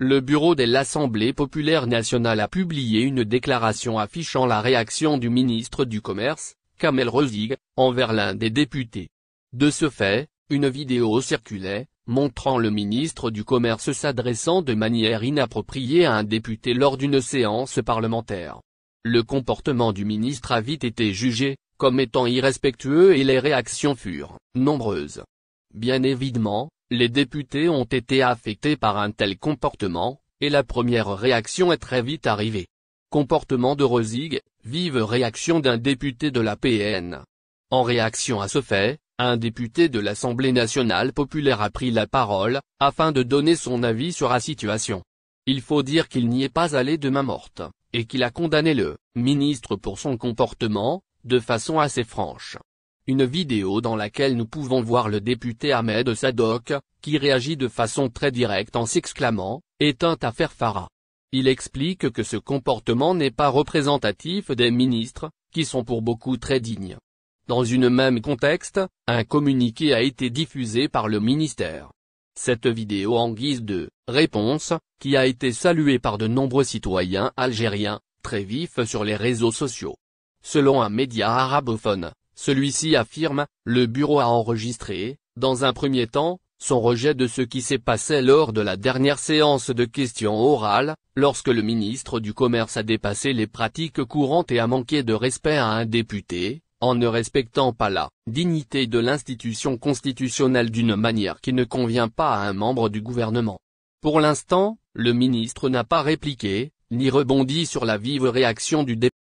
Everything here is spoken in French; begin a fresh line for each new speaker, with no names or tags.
Le bureau de l'Assemblée populaire nationale a publié une déclaration affichant la réaction du ministre du Commerce, Kamel Rozig, envers l'un des députés. De ce fait, une vidéo circulait, montrant le ministre du Commerce s'adressant de manière inappropriée à un député lors d'une séance parlementaire. Le comportement du ministre a vite été jugé, comme étant irrespectueux et les réactions furent nombreuses. Bien évidemment, les députés ont été affectés par un tel comportement, et la première réaction est très vite arrivée. Comportement de Rosig, vive réaction d'un député de la PN. En réaction à ce fait, un député de l'Assemblée nationale populaire a pris la parole, afin de donner son avis sur la situation. Il faut dire qu'il n'y est pas allé de main morte, et qu'il a condamné le ministre pour son comportement, de façon assez franche. Une vidéo dans laquelle nous pouvons voir le député Ahmed Sadok, qui réagit de façon très directe en s'exclamant, éteint affaire Fara ». Il explique que ce comportement n'est pas représentatif des ministres, qui sont pour beaucoup très dignes. Dans une même contexte, un communiqué a été diffusé par le ministère. Cette vidéo en guise de « réponse », qui a été saluée par de nombreux citoyens algériens, très vifs sur les réseaux sociaux. Selon un média arabophone, celui-ci affirme, le bureau a enregistré, dans un premier temps, son rejet de ce qui s'est passé lors de la dernière séance de questions orales, lorsque le ministre du Commerce a dépassé les pratiques courantes et a manqué de respect à un député, en ne respectant pas la dignité de l'institution constitutionnelle d'une manière qui ne convient pas à un membre du gouvernement. Pour l'instant, le ministre n'a pas répliqué, ni rebondi sur la vive réaction du député.